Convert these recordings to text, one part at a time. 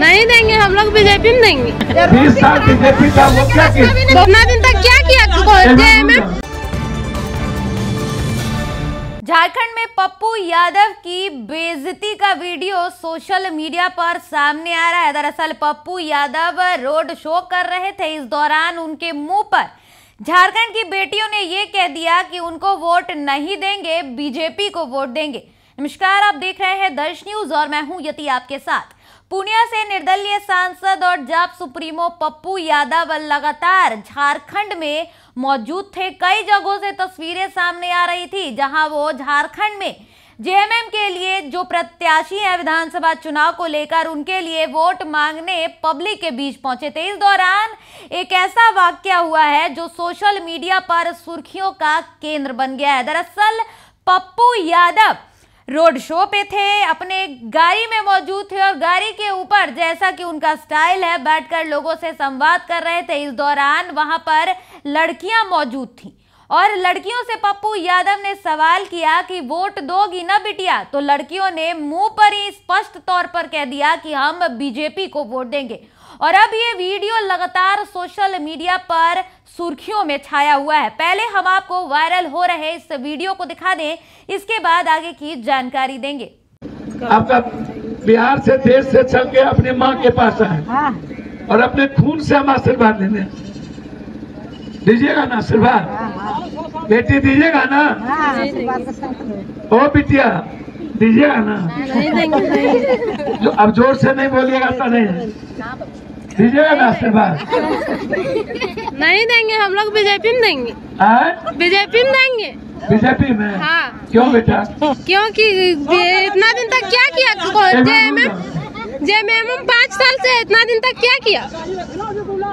नहीं देंगे हम लोग बीजेपी में देंगे कितना दिन तक क्या किया झारखंड में पप्पू यादव की बेजती का वीडियो सोशल मीडिया पर सामने आ रहा है दरअसल पप्पू यादव रोड शो कर रहे थे इस दौरान उनके मुंह पर झारखंड की बेटियों ने ये कह दिया कि उनको वोट नहीं देंगे बीजेपी को वोट देंगे नमस्कार आप देख रहे हैं दर्श न्यूज और मैं हूं यति आपके साथ पूर्णिया से निर्दलीय सांसद और जाप सुप्रीमो पप्पू यादव लगातार झारखंड में मौजूद थे कई जगहों से तस्वीरें सामने आ रही थी जहां वो झारखंड में जेएमएम के लिए जो प्रत्याशी हैं विधानसभा चुनाव को लेकर उनके लिए वोट मांगने पब्लिक के बीच पहुंचे थे इस दौरान एक ऐसा वाक्य हुआ है जो सोशल मीडिया पर सुर्खियों का केंद्र बन गया है दरअसल पप्पू यादव रोड शो पे थे अपने गाड़ी में मौजूद थे और गाड़ी के ऊपर जैसा कि उनका स्टाइल है बैठकर लोगों से संवाद कर रहे थे इस दौरान वहां पर लड़कियां मौजूद थीं और लड़कियों से पप्पू यादव ने सवाल किया कि वोट दोगी ना बिटिया तो लड़कियों ने मुंह पर ही स्पष्ट तौर पर कह दिया कि हम बीजेपी को वोट देंगे और अब ये वीडियो लगातार सोशल मीडिया पर सुर्खियों में छाया हुआ है पहले हम आपको वायरल हो रहे इस वीडियो को दिखा दें इसके बाद आगे की जानकारी देंगे आपका बिहार से देश से चल के अपने माँ के पास आए हाँ। और अपने खून से हम आशीर्वाद लेने दीजिएगा ना आशीर्वाद हाँ। बेटी दीजिएगा ना ओ बिटिया दीजिएगा ना जो अब जोर से नहीं बोलिएगा तो नहीं दीजिएगा ना आशीर्वाद नहीं देंगे हम लोग बीजेपी में देंगे हाँ? बीजेपी में देंगे बीजेपी में हाँ क्यों बेटा क्योंकि इतना दिन तक क्या किया जेएमएम जय मैम हम पाँच साल से इतना दिन तक क्या किया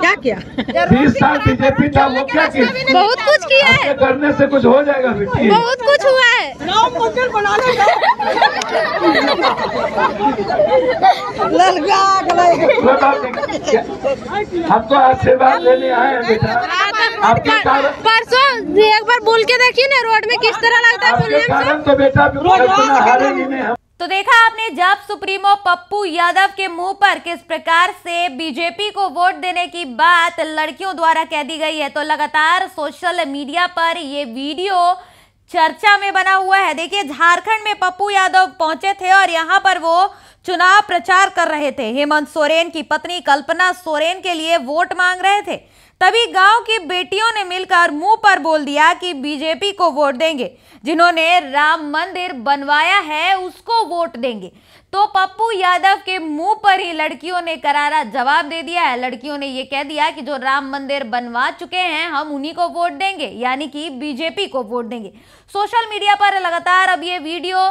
क्या किया बीस साल बीजेपी था वो क्या किया बहुत कुछ किया है करने से कुछ हो जाएगा बेटी बहुत कुछ हुआ है हमको तो आशीर्वाद लेने आए हैं बेटा आपके कारण परसों एक बार बोल के देखिए ना रोड में किस तरह लगता है बोलने में तो बेटा रोड तो देखा आपने जब सुप्रीमो पप्पू यादव के मुंह पर किस प्रकार से बीजेपी को वोट देने की बात लड़कियों द्वारा कह दी गई है तो लगातार सोशल मीडिया पर ये वीडियो चर्चा में बना हुआ है देखिए झारखंड में पप्पू यादव पहुंचे थे और यहां पर वो चुनाव प्रचार कर रहे थे हेमंत सोरेन की पत्नी कल्पना सोरेन के लिए वोट मांग रहे थे तभी गांव की बेटियों ने मिलकर मुंह पर बोल दिया कि बीजेपी को वोट देंगे जिन्होंने राम मंदिर बनवाया है उसको वोट देंगे तो पप्पू यादव के मुंह पर ही लड़कियों ने करारा जवाब दे दिया है लड़कियों ने ये कह दिया कि जो राम मंदिर बनवा चुके हैं हम उन्हीं को वोट देंगे यानी कि बीजेपी को वोट देंगे सोशल मीडिया पर लगातार अब ये वीडियो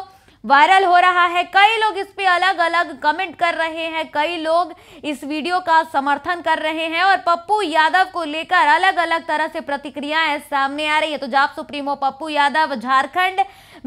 वायरल हो रहा है कई लोग इस पे अलग अलग कमेंट कर रहे हैं कई लोग इस वीडियो का समर्थन कर रहे हैं और पप्पू यादव को लेकर अलग अलग तरह से प्रतिक्रियाएं सामने आ रही है तो जाप सुप्रीमो पप्पू यादव झारखंड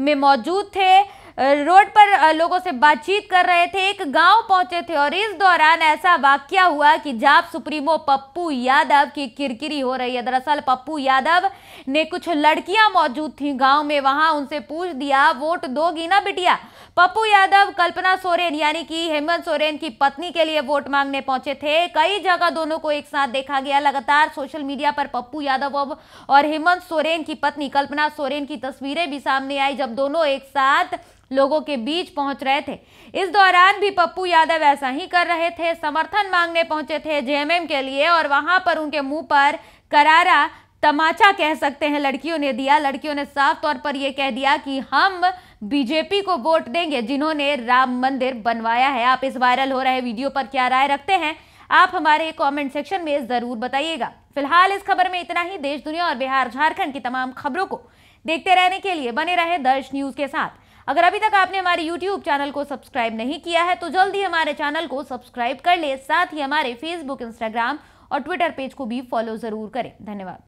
में मौजूद थे रोड पर लोगों से बातचीत कर रहे थे एक गांव पहुंचे थे और इस दौरान ऐसा वाक्य हुआ कि जाप सुप्रीमो पप्पू यादव की किरकिरी हो रही है दरअसल पप्पू यादव ने कुछ लड़कियां मौजूद थी गाँव में वहां उनसे पूछ दिया वोट दोगी ना बिटिया पप्पू यादव कल्पना सोरेन यानी कि हेमंत सोरेन की पत्नी के लिए वोट मांगने पहुंचे थे कई जगह दोनों को एक साथ देखा गया लगातार सोशल मीडिया पर पप्पू यादव और हेमंत सोरेन की पत्नी कल्पना सोरेन की तस्वीरें भी सामने आई जब दोनों एक साथ लोगों के बीच पहुंच रहे थे इस दौरान भी पप्पू यादव ऐसा ही कर रहे थे समर्थन मांगने पहुंचे थे जेएमएम के लिए और वहां पर उनके मुंह पर करारा तमाचा कह सकते हैं लड़कियों ने दिया लड़कियों ने साफ तौर पर यह कह दिया कि हम बीजेपी को वोट देंगे जिन्होंने राम मंदिर बनवाया है आप इस वायरल हो रहे वीडियो पर क्या राय रखते हैं आप हमारे कमेंट सेक्शन में ज़रूर बताइएगा फिलहाल इस खबर में इतना ही देश दुनिया और बिहार झारखंड की तमाम खबरों को देखते रहने के लिए बने रहे दर्श न्यूज़ के साथ अगर अभी तक आपने हमारे यूट्यूब चैनल को सब्सक्राइब नहीं किया है तो जल्द ही हमारे चैनल को सब्सक्राइब कर ले साथ ही हमारे फेसबुक इंस्टाग्राम और ट्विटर पेज को भी फॉलो जरूर करें धन्यवाद